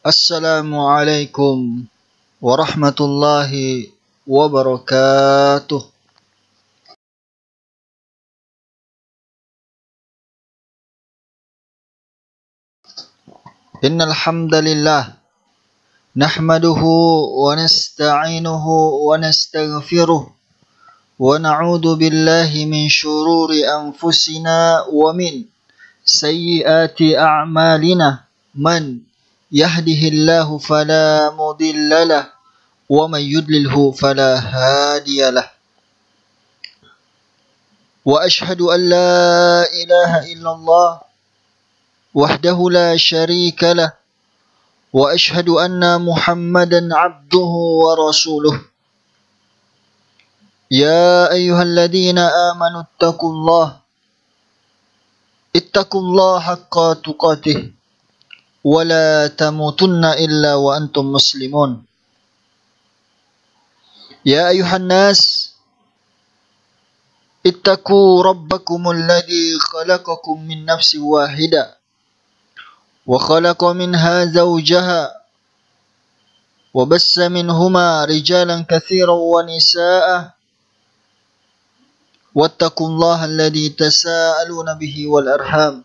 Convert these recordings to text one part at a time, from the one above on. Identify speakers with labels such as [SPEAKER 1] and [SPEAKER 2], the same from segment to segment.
[SPEAKER 1] السلام عليكم ورحمة الله وبركاته إن الحمد لله نحمده ونستعينه ونستغفره ونعوذ بالله من شرور أنفسنا ومن سيئات أعمالنا من يهده الله فلا مضل له ومن يضلله فلا هادي له وأشهد أن لا إله إلا الله وحده لا شريك له وأشهد أن محمدا عبده ورسوله يا أيها الذين آمنوا اتقوا الله اتقوا الله حق تقاته ولا تموتن إلا وأنتم مسلمون يا أيها الناس اتقوا ربكم الذي خلقكم من نفس واحدة وخلق منها زوجها وبس منهما رجالا كثيرا ونساء واتقوا الله الذي تساءلون به والأرحام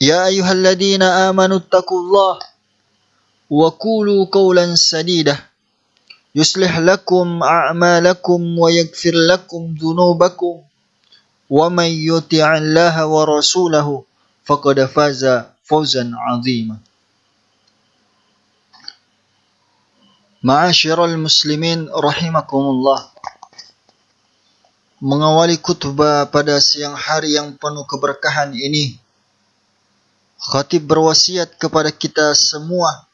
[SPEAKER 1] يا أيها الذين آمنوا اتقوا الله وقولوا قولا سديدا يصلح لكم أعمالكم ويغفر لكم ذنوبكم ومن يطع الله ورسوله فقد فاز فوزا عظيما معاشر المسلمين رحمكم الله mengawali khutbah pada siang hari yang penuh keberkahan ini Khatib berwasiat kepada kita semua,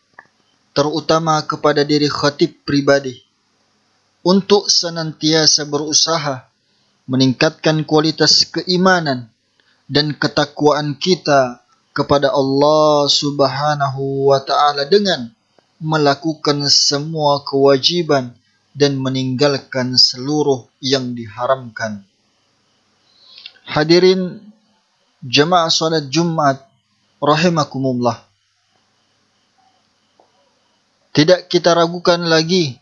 [SPEAKER 1] terutama kepada diri khatib pribadi, untuk senantiasa berusaha meningkatkan kualitas keimanan dan ketakwaan kita kepada Allah Subhanahu wa taala dengan melakukan semua kewajiban dan meninggalkan seluruh yang diharamkan. Hadirin jemaah salat Jumat rahimakumullah. Tidak kita ragukan lagi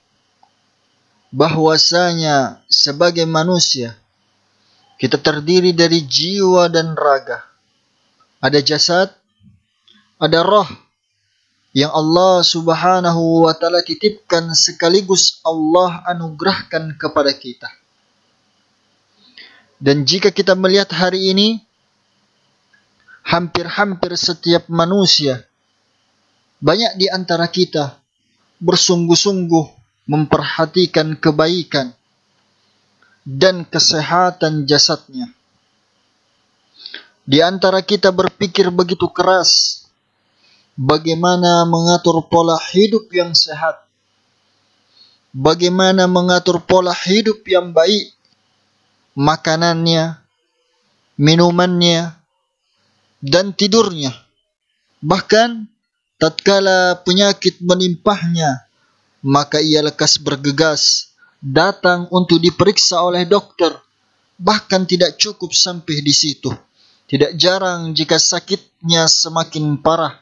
[SPEAKER 1] bahwasanya sebagai manusia kita terdiri dari jiwa dan raga. Ada jasad, ada roh yang Allah Subhanahu wa taala titipkan sekaligus Allah anugerahkan kepada kita. Dan jika kita melihat hari ini hampir-hampir setiap manusia, banyak di antara kita bersungguh-sungguh memperhatikan kebaikan dan kesehatan jasadnya. Di antara kita berpikir begitu keras bagaimana mengatur pola hidup yang sehat, bagaimana mengatur pola hidup yang baik, makanannya, minumannya, dan tidurnya. Bahkan tatkala penyakit menimpahnya, maka ia lekas bergegas datang untuk diperiksa oleh dokter. Bahkan tidak cukup sampai di situ. Tidak jarang jika sakitnya semakin parah,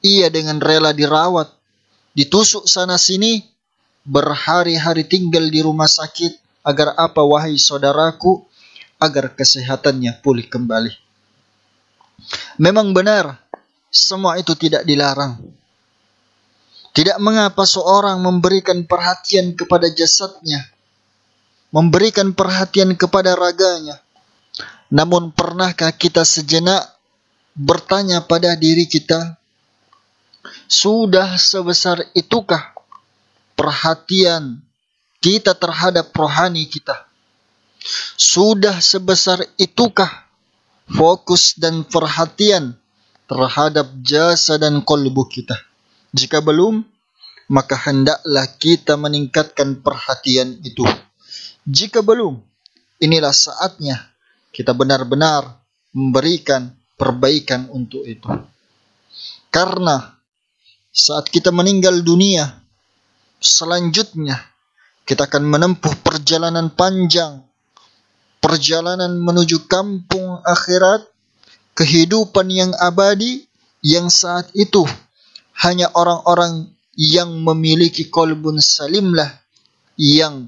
[SPEAKER 1] ia dengan rela dirawat, ditusuk sana sini, berhari-hari tinggal di rumah sakit agar apa wahai saudaraku agar kesehatannya pulih kembali. Memang benar, semua itu tidak dilarang. Tidak mengapa seorang memberikan perhatian kepada jasadnya, memberikan perhatian kepada raganya. Namun pernahkah kita sejenak bertanya pada diri kita, sudah sebesar itukah perhatian kita terhadap rohani kita? Sudah sebesar itukah fokus dan perhatian terhadap jasa dan kolbu kita. Jika belum, maka hendaklah kita meningkatkan perhatian itu. Jika belum, inilah saatnya kita benar-benar memberikan perbaikan untuk itu. Karena saat kita meninggal dunia, selanjutnya kita akan menempuh perjalanan panjang perjalanan menuju kampung akhirat, kehidupan yang abadi yang saat itu hanya orang-orang yang memiliki kolbun salimlah yang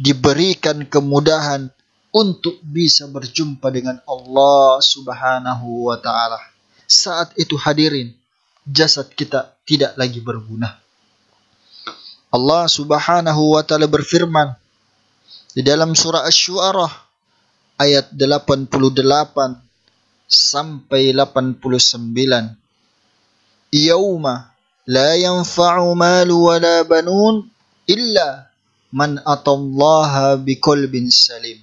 [SPEAKER 1] diberikan kemudahan untuk bisa berjumpa dengan Allah Subhanahu wa taala. Saat itu hadirin, jasad kita tidak lagi berguna. Allah Subhanahu wa taala berfirman di dalam surah Asy-Syu'ara ayat 88 sampai 89. Yauma la yanfa'u malu wa la banun illa man atallaha biqalbin salim.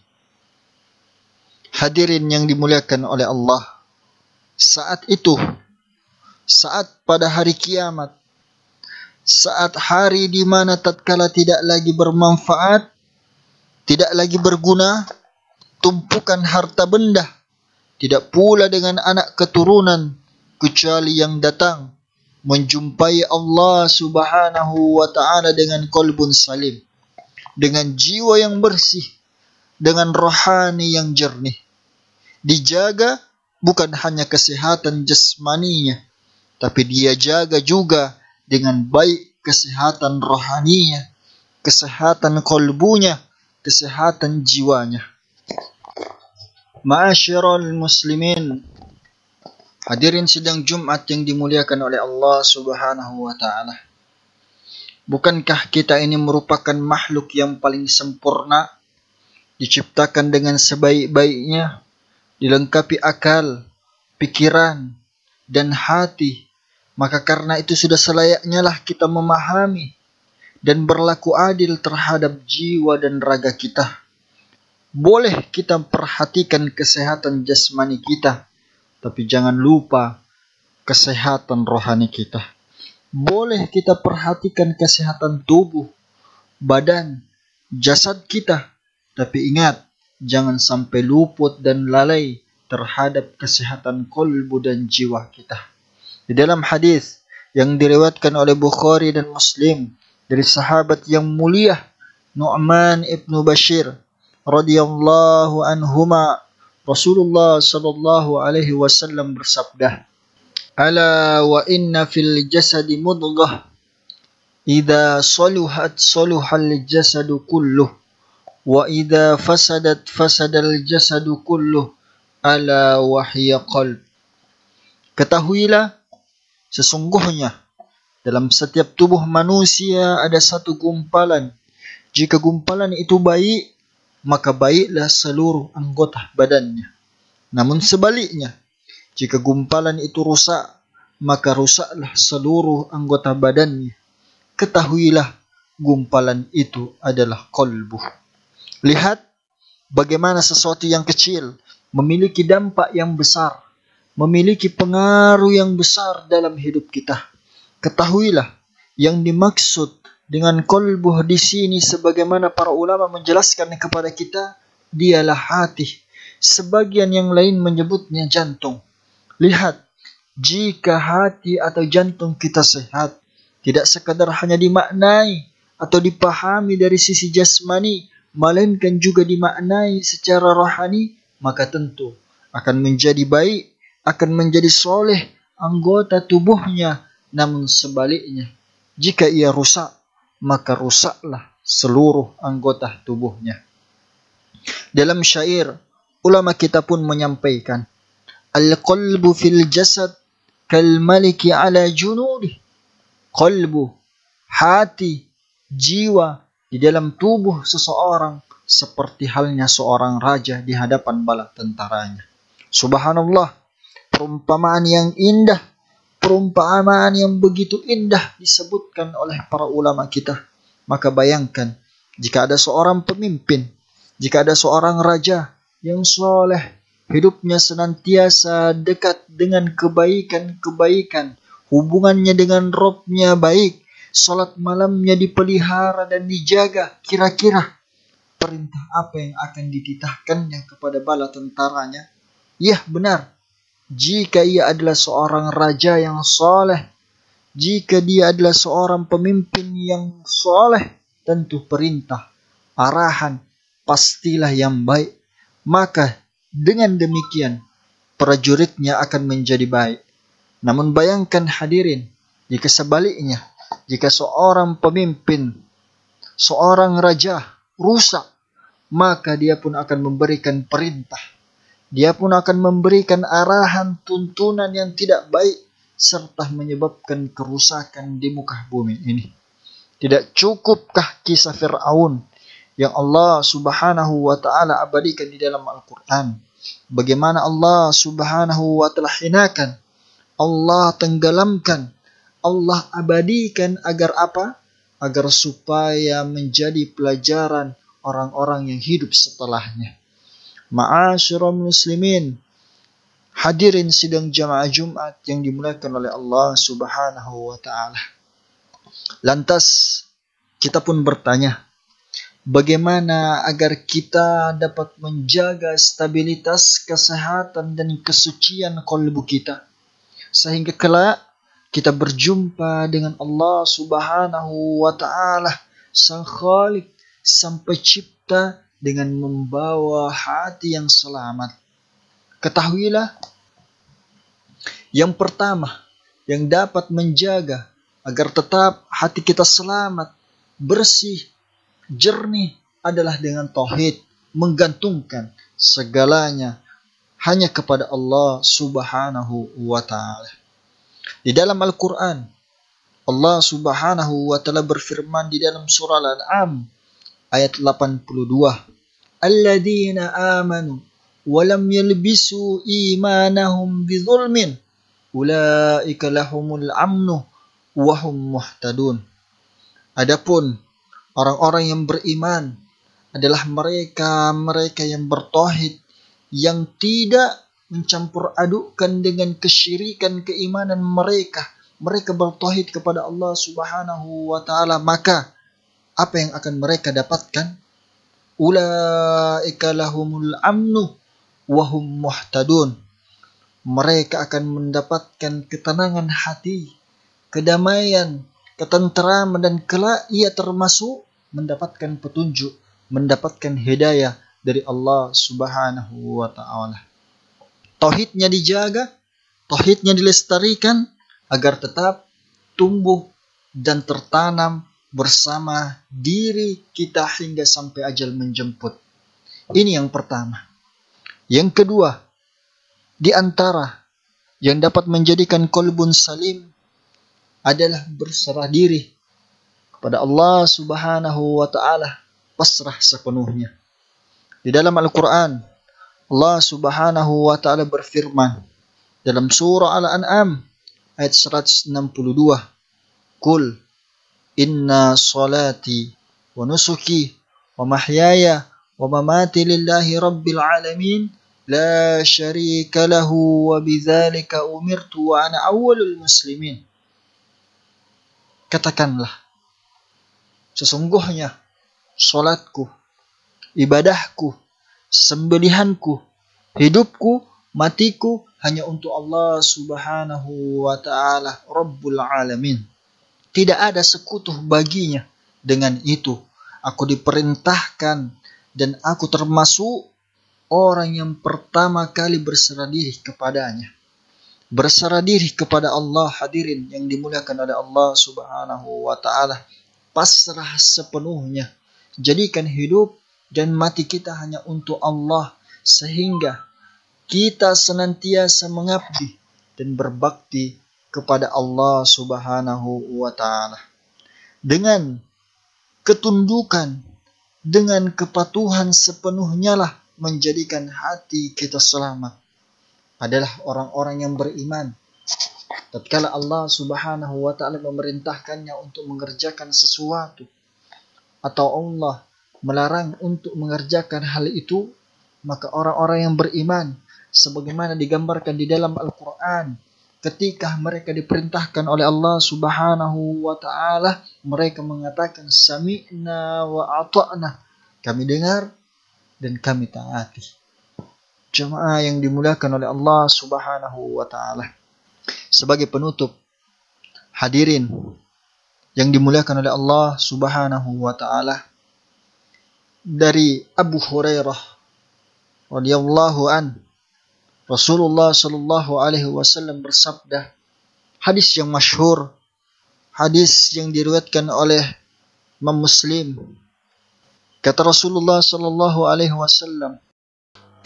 [SPEAKER 1] Hadirin yang dimuliakan oleh Allah, saat itu, saat pada hari kiamat, saat hari di mana tatkala tidak lagi bermanfaat, tidak lagi berguna, tumpukan harta benda, tidak pula dengan anak keturunan kecuali yang datang menjumpai Allah Subhanahu wa taala dengan kolbun salim, dengan jiwa yang bersih, dengan rohani yang jernih. Dijaga bukan hanya kesehatan jasmaninya, tapi dia jaga juga dengan baik kesehatan rohaninya, kesehatan kolbunya, kesehatan jiwanya. Ma'asyiral muslimin Hadirin sidang Jumat yang dimuliakan oleh Allah subhanahu wa ta'ala Bukankah kita ini merupakan makhluk yang paling sempurna Diciptakan dengan sebaik-baiknya Dilengkapi akal, pikiran, dan hati Maka karena itu sudah selayaknya lah kita memahami Dan berlaku adil terhadap jiwa dan raga kita boleh kita perhatikan kesehatan jasmani kita, tapi jangan lupa kesehatan rohani kita. Boleh kita perhatikan kesehatan tubuh, badan, jasad kita, tapi ingat, jangan sampai luput dan lalai terhadap kesehatan kolbu dan jiwa kita. Di dalam hadis yang diriwayatkan oleh Bukhari dan Muslim dari sahabat yang mulia Nu'man ibnu Bashir radhiyallahu anhuma Rasulullah sallallahu alaihi wasallam bersabda Ala wa inna fil jasadi mudghah idza saluhat saluhal jasadu kulluh wa idza fasadat fasadal jasadu kulluh ala wahya qalb Ketahuilah sesungguhnya dalam setiap tubuh manusia ada satu gumpalan. Jika gumpalan itu baik, maka baiklah seluruh anggota badannya. Namun sebaliknya, jika gumpalan itu rusak, maka rusaklah seluruh anggota badannya. Ketahuilah, gumpalan itu adalah kolbu. Lihat bagaimana sesuatu yang kecil memiliki dampak yang besar, memiliki pengaruh yang besar dalam hidup kita. Ketahuilah, yang dimaksud dengan kolbuh di sini sebagaimana para ulama menjelaskan kepada kita dialah hati. Sebagian yang lain menyebutnya jantung. Lihat, jika hati atau jantung kita sehat, tidak sekadar hanya dimaknai atau dipahami dari sisi jasmani, melainkan juga dimaknai secara rohani, maka tentu akan menjadi baik, akan menjadi soleh anggota tubuhnya. Namun sebaliknya, jika ia rusak, maka rusaklah seluruh anggota tubuhnya. Dalam syair, ulama kita pun menyampaikan, Al-qalbu fil jasad kal maliki ala junuri. Qalbu, hati, jiwa di dalam tubuh seseorang seperti halnya seorang raja di hadapan bala tentaranya. Subhanallah, perumpamaan yang indah perumpamaan yang begitu indah disebutkan oleh para ulama kita. Maka bayangkan, jika ada seorang pemimpin, jika ada seorang raja yang soleh, hidupnya senantiasa dekat dengan kebaikan-kebaikan, hubungannya dengan robnya baik, sholat malamnya dipelihara dan dijaga, kira-kira perintah apa yang akan dititahkannya kepada bala tentaranya? Yah benar, jika ia adalah seorang raja yang soleh, jika dia adalah seorang pemimpin yang soleh, tentu perintah, arahan, pastilah yang baik. Maka dengan demikian, prajuritnya akan menjadi baik. Namun bayangkan hadirin, jika sebaliknya, jika seorang pemimpin, seorang raja rusak, maka dia pun akan memberikan perintah dia pun akan memberikan arahan tuntunan yang tidak baik serta menyebabkan kerusakan di muka bumi ini. Tidak cukupkah kisah Fir'aun yang Allah subhanahu wa ta'ala abadikan di dalam Al-Quran? Bagaimana Allah subhanahu wa ta'ala hinakan? Allah tenggelamkan. Allah abadikan agar apa? Agar supaya menjadi pelajaran orang-orang yang hidup setelahnya. Ma'asyiral muslimin, hadirin sidang jamaah Jumat yang dimuliakan oleh Allah Subhanahu wa taala. Lantas kita pun bertanya, bagaimana agar kita dapat menjaga stabilitas kesehatan dan kesucian kalbu kita sehingga kelak kita berjumpa dengan Allah Subhanahu wa taala, Sang Khalik, Sang Pencipta dengan membawa hati yang selamat. Ketahuilah, yang pertama yang dapat menjaga agar tetap hati kita selamat, bersih, jernih adalah dengan tauhid, menggantungkan segalanya hanya kepada Allah Subhanahu wa taala. Di dalam Al-Qur'an Allah Subhanahu wa taala berfirman di dalam surah Al-An'am ayat 82. Alladzina amanu walam yalbisu imanahum bizulmin ulaika lahumul amnu wahum muhtadun. Adapun orang-orang yang beriman adalah mereka-mereka yang bertohid yang tidak mencampur adukkan dengan kesyirikan keimanan mereka. Mereka bertohid kepada Allah Subhanahu wa taala, maka apa yang akan mereka dapatkan? Ulaika lahumul amnu wahum muhtadun. Mereka akan mendapatkan ketenangan hati, kedamaian, ketenteraman dan kelak ia termasuk mendapatkan petunjuk, mendapatkan hidayah dari Allah Subhanahu wa taala. Tauhidnya dijaga, tauhidnya dilestarikan agar tetap tumbuh dan tertanam bersama diri kita hingga sampai ajal menjemput. Ini yang pertama. Yang kedua, di antara yang dapat menjadikan kolbun salim adalah berserah diri kepada Allah Subhanahu wa taala, pasrah sepenuhnya. Di dalam Al-Qur'an, Allah Subhanahu wa taala berfirman dalam surah Al-An'am ayat 162, Kul, Inna salati wa nusuki wa mahyaya wa mamati lillahi rabbil alamin la syarika lahu wa bidzalika umirtu wa ana awwalul muslimin. Katakanlah sesungguhnya salatku, ibadahku, sesembelihanku, hidupku, matiku hanya untuk Allah Subhanahu wa taala Rabbul alamin. Tidak ada sekutu baginya. Dengan itu, aku diperintahkan dan aku termasuk orang yang pertama kali berserah diri kepadanya. Berserah diri kepada Allah hadirin yang dimuliakan oleh Allah subhanahu wa ta'ala. Pasrah sepenuhnya. Jadikan hidup dan mati kita hanya untuk Allah. Sehingga kita senantiasa mengabdi dan berbakti kepada Allah Subhanahu wa taala. Dengan ketundukan, dengan kepatuhan sepenuhnya lah menjadikan hati kita selamat. Adalah orang-orang yang beriman. Tatkala Allah Subhanahu wa taala memerintahkannya untuk mengerjakan sesuatu atau Allah melarang untuk mengerjakan hal itu, maka orang-orang yang beriman sebagaimana digambarkan di dalam Al-Qur'an ketika mereka diperintahkan oleh Allah Subhanahu wa taala mereka mengatakan sami'na wa ata'na kami dengar dan kami taati jemaah yang dimuliakan oleh Allah Subhanahu wa taala sebagai penutup hadirin yang dimuliakan oleh Allah Subhanahu wa taala dari Abu Hurairah radhiyallahu an Rasulullah Shallallahu Alaihi Wasallam bersabda, hadis yang masyhur, hadis yang diriwayatkan oleh Imam Muslim. Kata Rasulullah Shallallahu Alaihi Wasallam,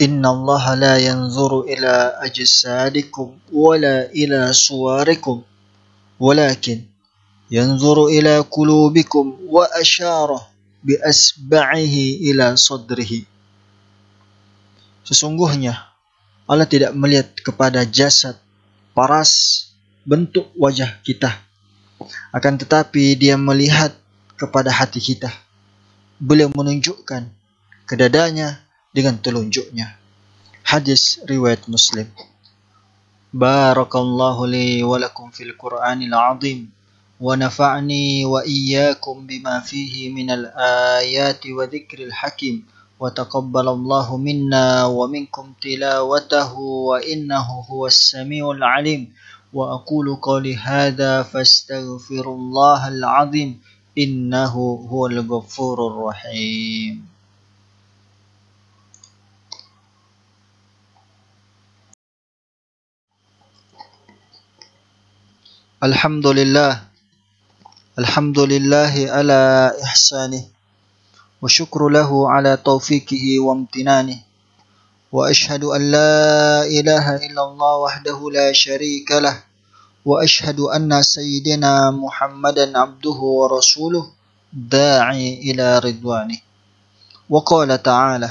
[SPEAKER 1] Inna Allah la yanzuru ila ajsadikum wala ila suwarikum walakin yanzuru ila kulubikum wa asyara bi asba'ihi ila sadrihi Sesungguhnya Allah tidak melihat kepada jasad, paras, bentuk wajah kita. Akan tetapi dia melihat kepada hati kita. Beliau menunjukkan kedadanya dengan telunjuknya. Hadis riwayat Muslim. Barakallahu li wa lakum fil Qur'anil azim wa nafa'ni wa iyyakum bima fihi minal ayati wa dhikril hakim. وتقبل الله منا ومنكم تلاوته وإنه هو السميع العليم وأقول قولي هذا فاستغفر الله العظيم إنه هو الغفور الرحيم الحمد لله الحمد لله على إحسانه وشكر له على توفيقه وامتنانه وأشهد أن لا إله إلا الله وحده لا شريك له وأشهد أن سيدنا محمدا عبده ورسوله داعي إلى رضوانه وقال تعالى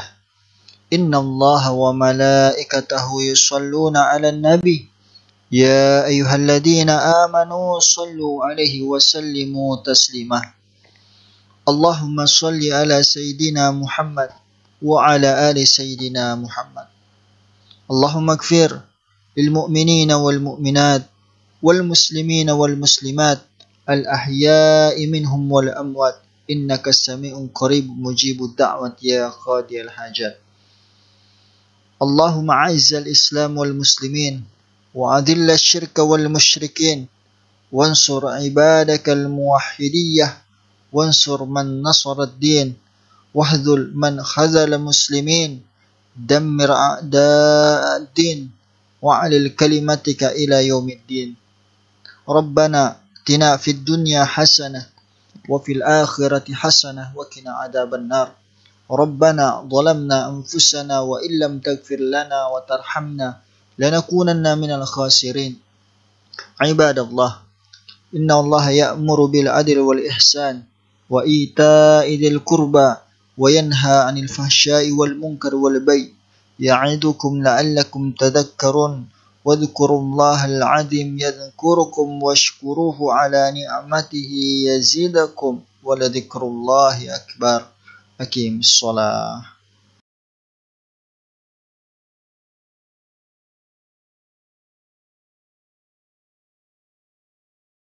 [SPEAKER 1] إن الله وملائكته يصلون على النبي يا أيها الذين آمنوا صلوا عليه وسلموا تسليماً اللهم صل على سيدنا محمد وعلى آل سيدنا محمد اللهم اكفر للمؤمنين والمؤمنات والمسلمين والمسلمات الأحياء منهم والأموات إنك سميع قريب مجيب الدعوة يا قاضي الحاجات اللهم عز الإسلام والمسلمين وأذل الشرك والمشركين وانصر عبادك الموحدية وانصر من نصر الدين واحذل من خذل المسلمين دمر أعداء الدين وعلي كلمتك إلى يوم الدين ربنا اتنا في الدنيا حسنة وفي الآخرة حسنة وقنا عذاب النار ربنا ظلمنا أنفسنا وإن لم تغفر لنا وترحمنا لنكونن من الخاسرين عباد الله إن الله يأمر بالعدل والإحسان وإيتاء ذي القربى وينهى عن الفحشاء والمنكر والبغي يعدكم لعلكم تذكرون واذكروا الله العظيم يذكركم واشكروه على نعمته يزيدكم ولذكر الله أكبر أكيم الصلاة